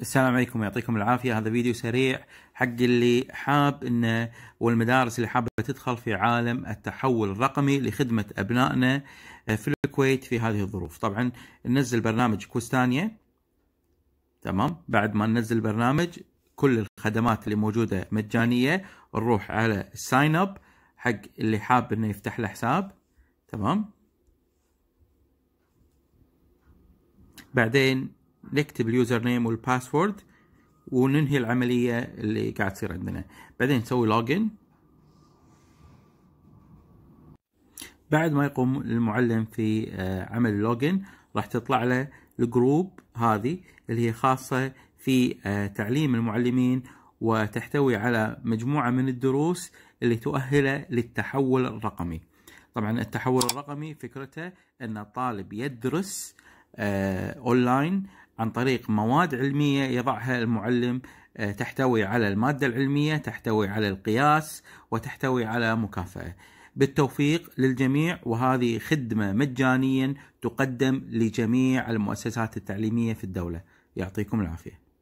السلام عليكم يعطيكم العافية هذا فيديو سريع حق اللي حاب انه والمدارس اللي حابة تدخل في عالم التحول الرقمي لخدمة أبنائنا آه، في الكويت في هذه الظروف طبعا ننزل برنامج كوستانيا تمام بعد ما ننزل برنامج كل الخدمات اللي موجودة مجانية نروح على ساين اب حق اللي حاب انه يفتح له حساب تمام بعدين نكتب اليوزر نيم والباسورد وننهي العملية اللي قاعد تصير عندنا بعدين نسوي لوجن بعد ما يقوم المعلم في آه، عمل اللوجن راح تطلع له الجروب هذه اللي هي خاصة في آه، تعليم المعلمين وتحتوي على مجموعة من الدروس اللي تؤهله للتحول الرقمي طبعا التحول الرقمي فكرته أن الطالب يدرس أونلاين آه، عن طريق مواد علمية يضعها المعلم آه، تحتوي على المادة العلمية تحتوي على القياس وتحتوي على مكافأة بالتوفيق للجميع وهذه خدمة مجانيا تقدم لجميع المؤسسات التعليمية في الدولة يعطيكم العافية